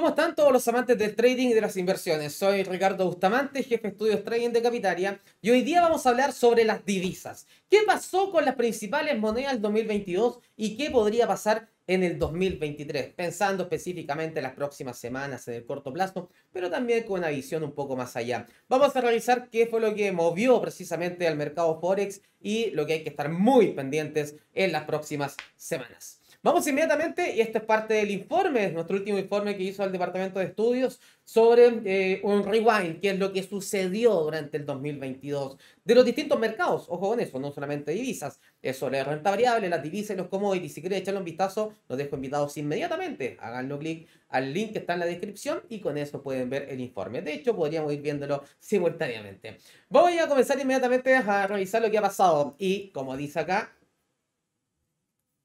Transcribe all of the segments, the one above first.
¿Cómo están todos los amantes del trading y de las inversiones? Soy Ricardo Bustamante, jefe de estudios trading de Capitaria, y hoy día vamos a hablar sobre las divisas. ¿Qué pasó con las principales monedas del 2022 y qué podría pasar en el 2023? Pensando específicamente en las próximas semanas, en el corto plazo, pero también con una visión un poco más allá. Vamos a revisar qué fue lo que movió precisamente al mercado Forex y lo que hay que estar muy pendientes en las próximas semanas. Vamos inmediatamente, y esto es parte del informe, nuestro último informe que hizo el Departamento de Estudios sobre eh, un rewind, que es lo que sucedió durante el 2022 de los distintos mercados. Ojo con eso, no solamente divisas, es sobre renta variable, las divisas y los commodities. Si quieren echarle un vistazo, los dejo invitados inmediatamente. Háganlo clic al link que está en la descripción y con eso pueden ver el informe. De hecho, podríamos ir viéndolo simultáneamente. Voy a comenzar inmediatamente a revisar lo que ha pasado y, como dice acá,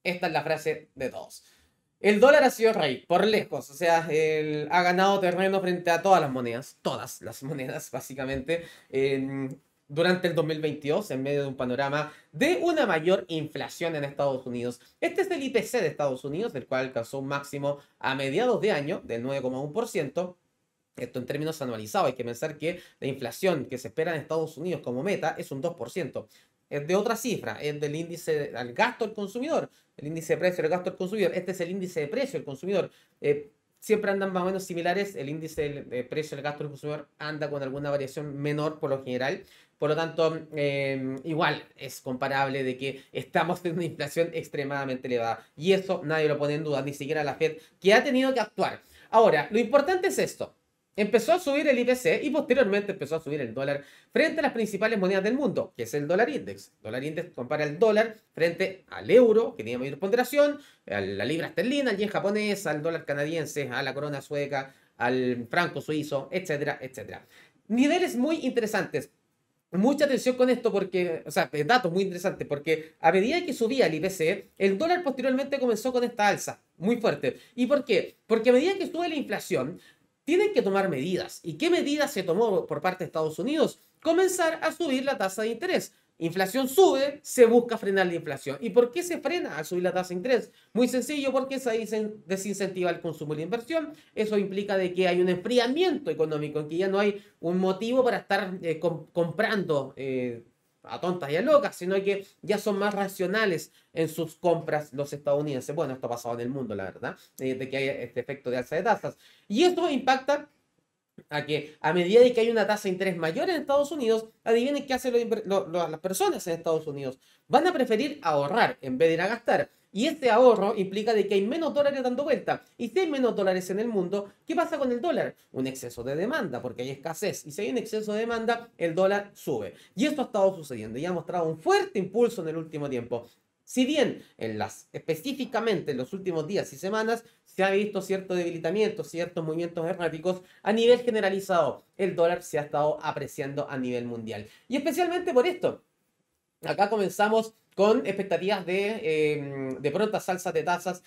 esta es la frase de todos. El dólar ha sido rey, por lejos. O sea, ha ganado terreno frente a todas las monedas. Todas las monedas, básicamente. durante el 2022, en medio de un panorama de una mayor inflación en Estados Unidos. Este es el IPC de Estados Unidos, del cual alcanzó un máximo a mediados de año del 9,1%. Esto en términos anualizados, hay que pensar que la inflación que se espera en Estados Unidos como meta es un 2% es de otra cifra, es del índice al gasto al consumidor, el índice de precio al gasto del consumidor, este es el índice de precio al consumidor. Eh, siempre andan más o menos similares, el índice de precio al gasto del consumidor anda con alguna variación menor por lo general, por lo tanto, em, igual es comparable de que estamos en una inflación extremadamente elevada y eso nadie lo pone en duda, ni siquiera la Fed, que ha tenido que actuar. Ahora, lo importante es esto, Empezó a subir el IPC y posteriormente empezó a subir el dólar frente a las principales monedas del mundo, que es el dólar index. El dólar index compara el dólar frente al euro, que tiene mayor ponderación, a la libra esterlina, al yen japonés, al dólar canadiense, a la corona sueca, al franco suizo, etcétera, etcétera. Niveles muy interesantes. Mucha atención con esto porque, o sea, eh, datos muy interesantes, porque a medida que subía el IPC, el dólar posteriormente comenzó con esta alza muy fuerte. ¿Y por qué? Porque a medida que sube la inflación, tienen que tomar medidas. ¿Y qué medidas se tomó por parte de Estados Unidos? Comenzar a subir la tasa de interés. Inflación sube, se busca frenar la inflación. ¿Y por qué se frena a subir la tasa de interés? Muy sencillo, porque se desincentiva el consumo y la inversión. Eso implica de que hay un enfriamiento económico, en que ya no hay un motivo para estar eh, comprando. Eh, a tontas y a locas, sino que ya son más racionales en sus compras los estadounidenses. Bueno, esto ha pasado en el mundo, la verdad, eh, de que hay este efecto de alza de tasas. Y esto impacta a que a medida de que hay una tasa de interés mayor en Estados Unidos, adivinen qué hacen las personas en Estados Unidos. Van a preferir ahorrar en vez de ir a gastar. Y ese ahorro implica de que hay menos dólares dando vuelta. Y si hay menos dólares en el mundo, ¿qué pasa con el dólar? Un exceso de demanda, porque hay escasez. Y si hay un exceso de demanda, el dólar sube. Y esto ha estado sucediendo y ha mostrado un fuerte impulso en el último tiempo. Si bien en las, específicamente en los últimos días y semanas se ha visto cierto debilitamiento, ciertos movimientos erráticos, a nivel generalizado el dólar se ha estado apreciando a nivel mundial. Y especialmente por esto, Acá comenzamos con expectativas de, em, eh, de prontas salsas de tasas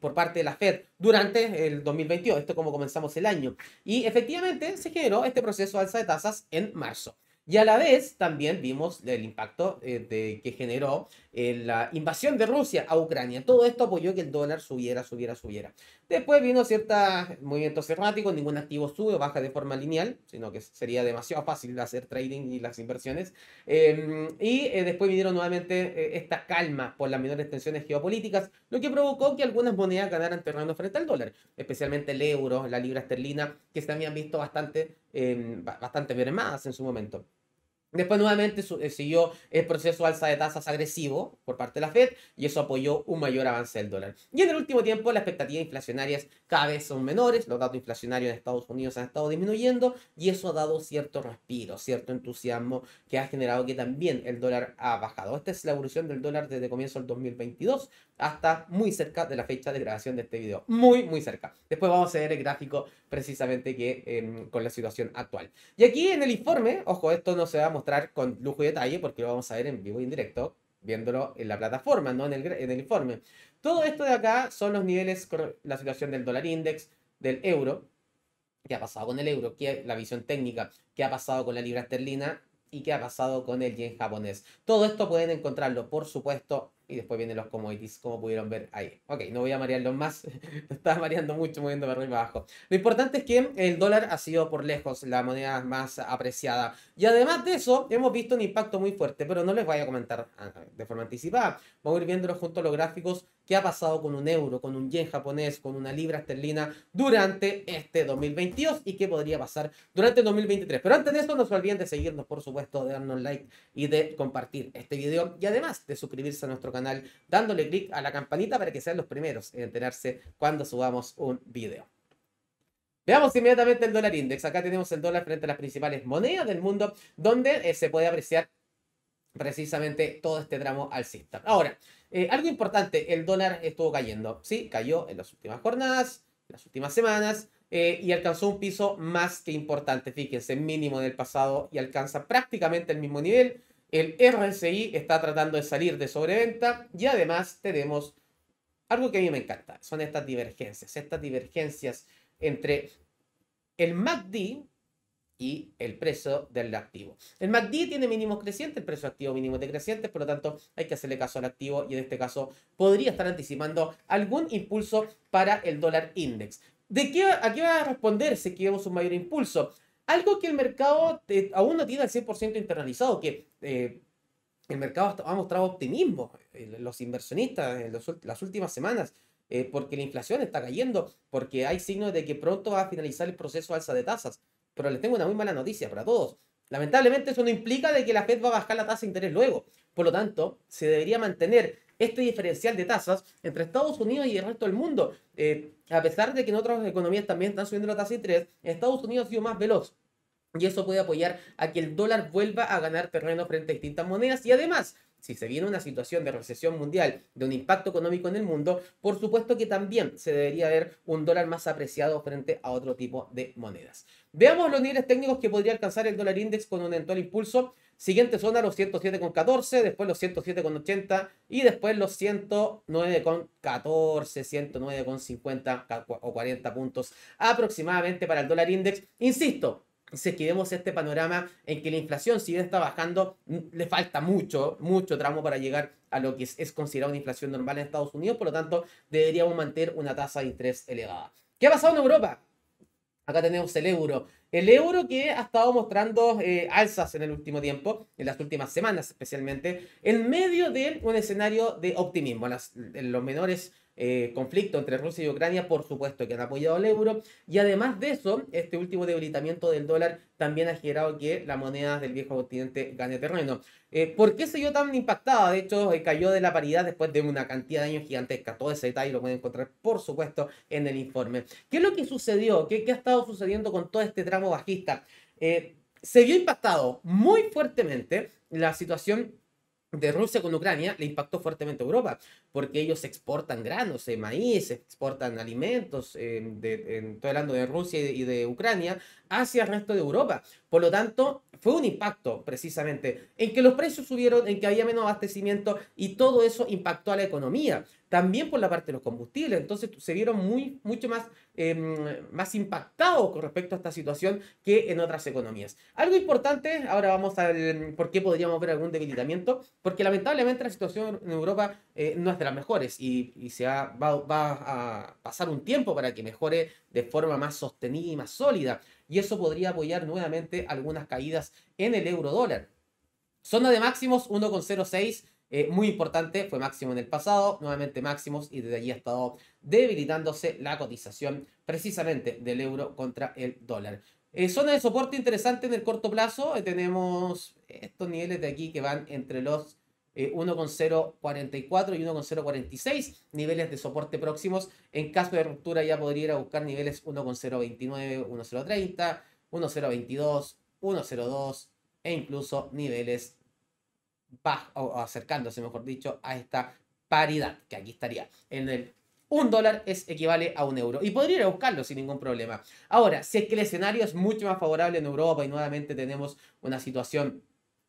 por parte de la Fed durante el 2022, esto como comenzamos el año. Y efectivamente se generó este proceso de alza de tasas en marzo. Y a la vez también vimos el impacto eh, que generó eh, la invasión de Rusia a Ucrania. Todo esto apoyó que el dólar subiera, subiera, subiera. Después vino ciertos movimientos cerrático, ningún activo sube o baja de forma lineal, sino que sería demasiado fácil hacer trading y las inversiones. Em, y eh, después vinieron nuevamente esta calma por las menores tensiones geopolíticas, lo que provocó que algunas monedas ganaran terreno frente al dólar, especialmente el euro, la libra esterlina, que también han visto bastante Em, bastante bastantes en su momento. Después nuevamente eh, siguió el proceso de alza de tasas agresivo por parte de la Fed y eso apoyó un mayor avance del dólar. Y en el último tiempo las expectativas inflacionarias cada vez son menores, los datos inflacionarios en Estados Unidos han estado disminuyendo y eso ha dado cierto respiro, cierto entusiasmo que ha generado que también el dólar ha bajado. Esta es la evolución del dólar desde comienzo del 2022, hasta muy cerca de la fecha de grabación de este video. Muy, muy cerca. Después vamos a ver el gráfico precisamente que em, con la situación actual. Y aquí en el informe, ojo, esto no se va a mostrar con lujo y detalle porque lo vamos a ver en vivo y en directo, viéndolo en la plataforma, no en el, informe. Todo esto de acá son los niveles, la situación del dólar index, del euro, qué ha pasado con el euro, qué, la visión técnica, qué ha pasado con la libra esterlina y qué ha pasado con el yen japonés. Todo esto pueden encontrarlo, por supuesto, y después vienen los commodities, como pudieron ver ahí. Ok, no voy a marearlos más. Está estaba mareando mucho moviendo para arriba y abajo. Lo importante es que el dólar ha sido por lejos la moneda más apreciada. Y además de eso, hemos visto un impacto muy fuerte, pero no les voy a comentar ah, de forma anticipada. Vamos a ir viéndolo junto a los gráficos qué ha pasado con un euro, con un yen japonés, con una libra esterlina durante este 2022 y qué podría pasar durante 2023. Pero antes de eso, no se olviden de seguirnos, por supuesto, de darnos like y de compartir este video y además de suscribirse a nuestro canal dándole clic a la campanita para que sean los primeros en enterarse cuando subamos un video. Veamos inmediatamente el dólar index. Acá tenemos el dólar frente a las principales monedas del mundo, donde eh, se puede apreciar precisamente todo este tramo alcista. Ahora, eh, algo importante, el dólar estuvo cayendo, ¿sí? Cayó en las últimas jornadas, las últimas semanas, eh, y alcanzó un piso más que importante, fíjense, mínimo del pasado y alcanza prácticamente el mismo nivel. El RSI está tratando de salir de sobreventa y además tenemos algo que a mí me encanta, son estas divergencias, estas divergencias entre el MACD, y el precio del activo. El MACD tiene mínimos crecientes, el precio activo mínimo decrecientes, por lo tanto hay que hacerle caso al activo y en este caso podría estar anticipando algún impulso para el dólar index. ¿De qué, ¿A qué va a responder si queremos un mayor impulso? Algo que el mercado eh, aún no tiene al 100% internalizado, que eh, el mercado ha mostrado optimismo, eh, los inversionistas en las últimas semanas, porque la inflación está cayendo, porque hay signos de que pronto va a finalizar el proceso de alza de tasas. Pero les tengo una muy mala noticia para todos. Lamentablemente eso no implica de que la Fed va a bajar la tasa de interés luego. Por lo tanto, se debería mantener este diferencial de tasas entre Estados Unidos y el resto del mundo. Eh, a pesar de que en otras economías también están subiendo la tasa de interés, Estados Unidos ha sido más veloz. Y eso puede apoyar a que el dólar vuelva a ganar terreno frente a distintas monedas. Y además, si se viene una situación de recesión mundial, de un impacto económico en el mundo, por supuesto que también se debería ver un dólar más apreciado frente a otro tipo de monedas. Veamos los niveles técnicos que podría alcanzar el dólar index con un eventual impulso. Siguiente zona, los 107,14, después los 107,80 y después los 109,14, 109,50 o 40 puntos aproximadamente para el dólar index. Insisto, si este panorama en que la inflación, si bien está bajando, le falta mucho, mucho tramo para llegar a lo que es, considerado una inflación normal en Estados Unidos, por lo tanto, deberíamos mantener una tasa de interés elevada. ¿Qué ha pasado en Europa? Acá tenemos el euro. El euro que ha estado mostrando eh, alzas en el último tiempo, en las últimas semanas especialmente, en medio de un escenario de optimismo. en los menores eh, conflicto entre Rusia y Ucrania, por supuesto que han apoyado al euro. Y además de eso, este último debilitamiento del dólar también ha generado que las monedas del viejo continente gane terreno. Eh, ¿Por qué se vio tan impactada? De hecho, eh, cayó de la paridad después de una cantidad de años gigantesca. Todo ese detalle lo pueden encontrar, por supuesto, en el informe. ¿Qué es lo que sucedió? ¿Qué, qué ha estado sucediendo con todo este tramo bajista? se vio impactado muy fuertemente la situación de Rusia con Ucrania le impactó fuertemente a Europa, porque ellos exportan granos, eh, maíz, exportan alimentos eh, de, en todo el de Rusia y de, Ucrania hacia el resto de Europa. Por lo tanto, fue un impacto precisamente en que los precios subieron, en que había menos abastecimiento y todo eso impactó a la economía también por la parte de los combustibles. Entonces se vieron muy, mucho más, em, más impactados con respecto a esta situación que en otras economías. Algo importante, ahora vamos al por qué podríamos ver algún debilitamiento, porque lamentablemente la situación en Europa eh, no es de las mejores y, se va, va a pasar un tiempo para que mejore de forma más sostenida y más sólida. Y eso podría apoyar nuevamente algunas caídas en el euro dólar. Zona de máximos 1,06 eh, muy importante, fue máximo en el pasado, nuevamente máximos y desde allí ha estado debilitándose la cotización precisamente del euro contra el dólar. Eh, zona de soporte interesante en el corto plazo, eh, tenemos estos niveles de aquí que van entre los 1,044 y 1,046 niveles de soporte próximos. En caso de ruptura ya podría ir a buscar niveles 1,029, 1,030, 1,022, 1,02 e incluso niveles va o acercándose, mejor dicho, a esta paridad, que aquí estaría en el un dólar es equivale a un euro. Y podría ir a buscarlo sin ningún problema. Ahora, si es que el escenario es mucho más favorable en Europa y nuevamente tenemos una situación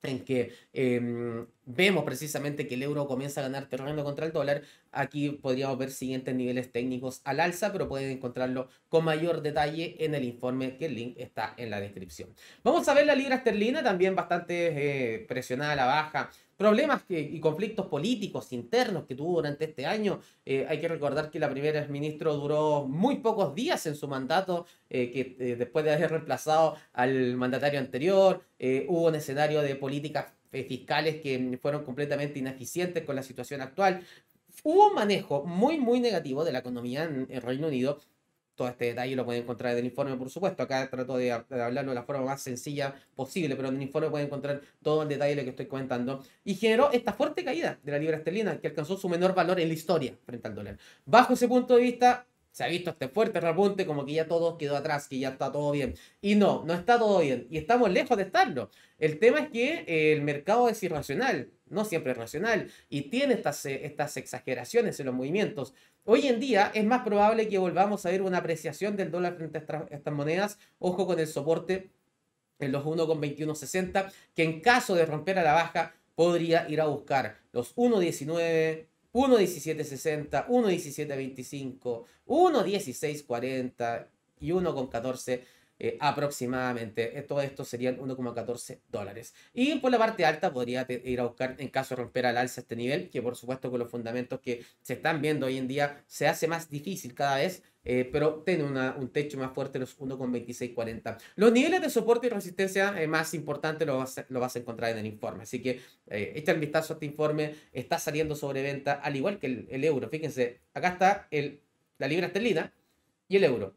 en que em, vemos precisamente que el euro comienza a ganar terreno contra el dólar, aquí podríamos ver siguientes niveles técnicos al alza, pero pueden encontrarlo con mayor detalle en el informe que el link está en la descripción. Vamos a ver la libra esterlina, también bastante eh, presionada a la baja problemas que, y conflictos políticos internos que tuvo durante este año. Eh, hay que recordar que la primera ministra duró muy pocos días en su mandato, eh, que eh, después de haber reemplazado al mandatario anterior, hubo un escenario de políticas fiscales que fueron completamente ineficientes con la situación actual. Hubo un manejo muy, muy negativo de la economía en el Reino Unido todo este detalle lo pueden encontrar en el informe, por supuesto. Acá trato de, hablarlo de la forma más sencilla posible, pero en el informe pueden encontrar todo el detalle de lo que estoy comentando. Y generó esta fuerte caída de la libra esterlina, que alcanzó su menor valor en la historia frente al dólar. Bajo ese punto de vista, se ha visto este fuerte repunte, como que ya todo quedó atrás, que ya está todo bien. Y no, no está todo bien. Y estamos lejos de estarlo. El tema es que eh, el mercado es irracional, no siempre es racional, y tiene estas, eh, estas exageraciones en los movimientos. Hoy en día es más probable que volvamos a ver una apreciación del dólar frente a estas monedas. Ojo con el soporte en los 1,2160, que en caso de romper a la baja podría ir a buscar los 1,19. 1.1760, 1.1725, 1.1640 y 1.14 eh, aproximadamente. Eh, todo esto serían 1,14 dólares. Y por la parte alta podría ir a buscar en caso de romper al alza este nivel, que por supuesto con los fundamentos que se están viendo hoy en día se hace más difícil cada vez eh, pero tiene un techo más fuerte, los 1,2640. Los niveles de soporte y resistencia eh, más importantes los vas, lo vas, a encontrar en el informe. Así que eh, echa el vistazo a este informe, está saliendo sobre venta, al igual que el, euro. Fíjense, acá está el, la libra esterlina y el euro.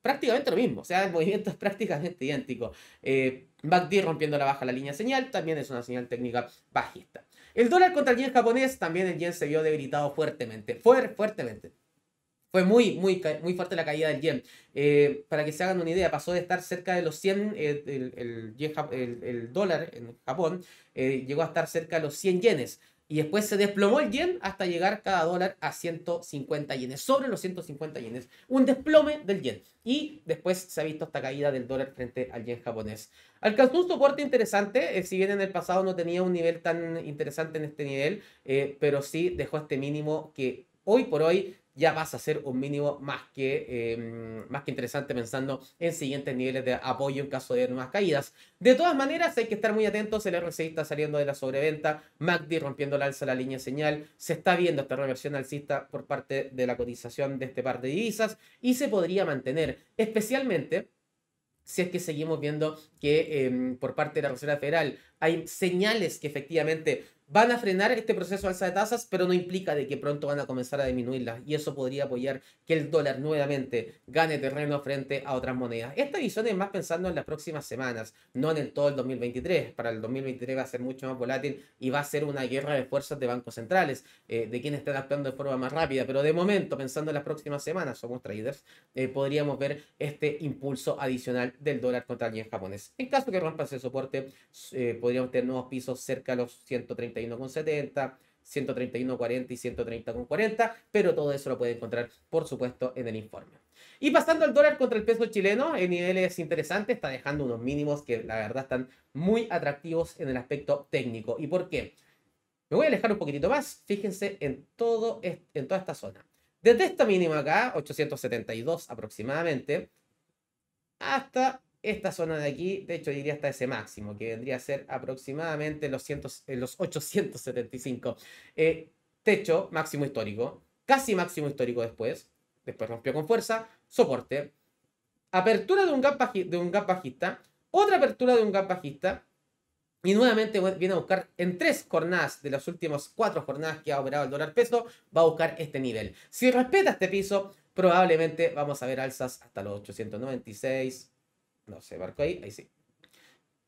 prácticamente lo mismo, o sea, el movimiento es prácticamente idéntico. Eh, MACD rompiendo la baja la línea señal, también es una señal técnica bajista. El dólar contra el yen japonés, también el yen se vio debilitado fuertemente, fuertemente. Fue muy, muy, muy fuerte la caída del yen. Eh, para que se hagan una idea, pasó de estar cerca de los 100, eh, el, el, dólar en Japón eh, llegó a estar cerca de los 100 yenes. Y después se desplomó el yen hasta llegar cada dólar a 150 yenes, sobre los 150 yenes. Un desplome del yen. Y después se ha visto esta caída del dólar frente al yen japonés. Alcanzó un soporte interesante, si bien en el pasado no tenía un nivel tan interesante en este nivel, pero sí dejó este mínimo que hoy por hoy ya vas a ser un mínimo más que, em, más que interesante pensando en siguientes niveles de apoyo en caso de nuevas caídas. De todas maneras, hay que estar muy atentos. El RSI está saliendo de la sobreventa. MACD rompiendo la alza de la línea señal. Se está viendo esta reversión alcista por parte de la cotización de este par de divisas y se podría mantener, especialmente si es que seguimos viendo que em, por parte de la Reserva Federal hay señales que efectivamente van a frenar este proceso de alza de tasas, pero no implica de que pronto van a comenzar a disminuirlas y eso podría apoyar que el dólar nuevamente gane terreno frente a otras monedas. Esta visión es más pensando en las próximas semanas, no en el todo el 2023. Para el 2023 va a ser mucho más volátil y va a ser una guerra de fuerzas de bancos centrales, eh, de quienes están adaptando de forma más rápida, pero de momento, pensando en las próximas semanas, somos traders, eh, podríamos ver este impulso adicional del dólar contra el yen japonés. En caso que rompa ese soporte, eh, podríamos tener nuevos pisos cerca de los 130 131,70, 131,40 y 130,40, pero todo eso lo puede encontrar, por supuesto, en el informe. Y pasando al dólar contra el peso chileno, el nivel es interesante, está dejando unos mínimos que la verdad están muy atractivos en el aspecto técnico. ¿Y por qué? Me voy a alejar un poquitito más, fíjense en, todo en toda esta zona. Desde esta mínima acá, 872 aproximadamente, hasta esta zona de aquí, de hecho iría hasta ese máximo, que vendría a ser aproximadamente los, eh, los 875. Eh, techo, máximo histórico, casi máximo histórico después, después rompió con fuerza, soporte, apertura de un de un gap bajista, otra apertura de un gap bajista, y nuevamente viene a buscar en tres jornadas de las últimas cuatro jornadas que ha operado el dólar peso, va a buscar este nivel. Si respeta este piso, probablemente vamos a ver alzas hasta los 896, no sé barco ahí, ahí sí.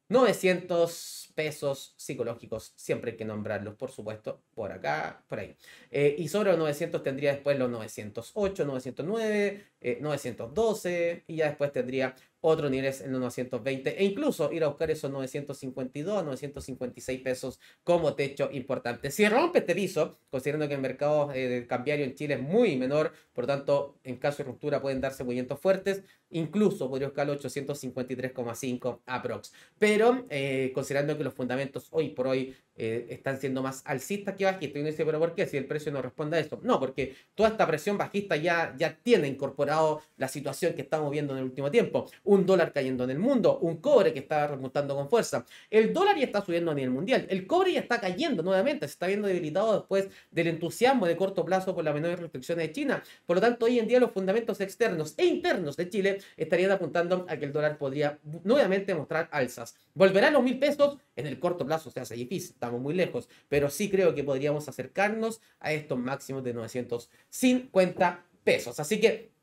900 pesos psicológicos, siempre hay que nombrarlos, por supuesto, por acá, por ahí. Eh, y sobre los 900 tendría después los 908, 909, 912, y ya después tendría otros niveles en los 920, e incluso ir a buscar esos 952, 956 pesos como techo importante. Si rompe este piso, considerando que el mercado eh, cambiario en Chile es muy menor, por lo tanto, en caso de ruptura pueden darse movimientos fuertes, Incluso podría buscar 853,5 aprox. Pero eh, considerando que los fundamentos hoy por hoy eh, están siendo más alcistas que bajistas. Y uno dice, pero ¿por qué? Si el precio no responde a eso. No, porque toda esta presión bajista ya, ya tiene incorporado la situación que estamos viendo en el último tiempo. Un dólar cayendo en el mundo, un cobre que está remontando con fuerza. El dólar ya está subiendo a nivel mundial. El cobre ya está cayendo nuevamente. Se está viendo debilitado después del entusiasmo de corto plazo por las menores restricciones de China. Por lo tanto, hoy en día los fundamentos externos e internos de Chile estarían apuntando a que el dólar podría nuevamente mostrar alzas. ¿Volverán los mil pesos? En el corto plazo sea hace difícil, estamos muy lejos, pero sí creo que podríamos acercarnos a estos máximos de 950 pesos. Así que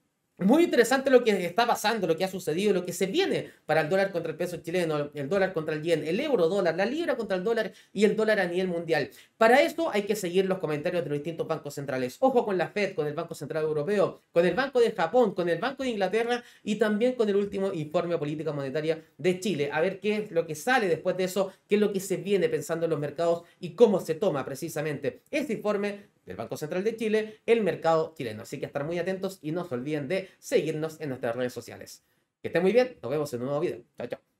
muy interesante lo que está pasando, lo que ha sucedido, lo que se viene para el dólar contra el peso chileno, el dólar contra el yen, el euro dólar, la libra contra el dólar y el dólar a nivel mundial. Para esto hay que seguir los comentarios de los distintos bancos centrales. Ojo con la Fed, con el Banco Central Europeo, con el Banco de Japón, con el Banco de Inglaterra y también con el último informe de política monetaria de Chile. A ver qué es lo que sale después de eso, qué es lo que se viene pensando en los mercados y cómo se toma precisamente este informe del Banco Central de Chile, el mercado chileno. Así que estar muy atentos y no se olviden de seguirnos en nuestras redes sociales. Que estén muy bien, nos vemos en un nuevo video. Chao, chao.